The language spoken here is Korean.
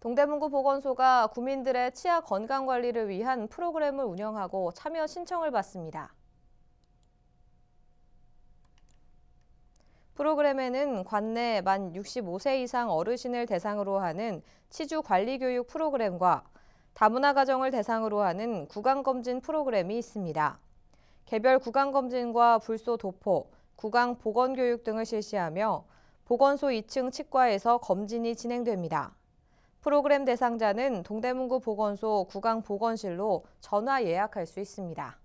동대문구 보건소가 구민들의 치아 건강 관리를 위한 프로그램을 운영하고 참여 신청을 받습니다. 프로그램에는 관내 만 65세 이상 어르신을 대상으로 하는 치주 관리 교육 프로그램과 다문화 가정을 대상으로 하는 구강검진 프로그램이 있습니다. 개별 구강검진과 불소 도포, 구강 보건교육 등을 실시하며 보건소 2층 치과에서 검진이 진행됩니다. 프로그램 대상자는 동대문구 보건소 구강보건실로 전화 예약할 수 있습니다.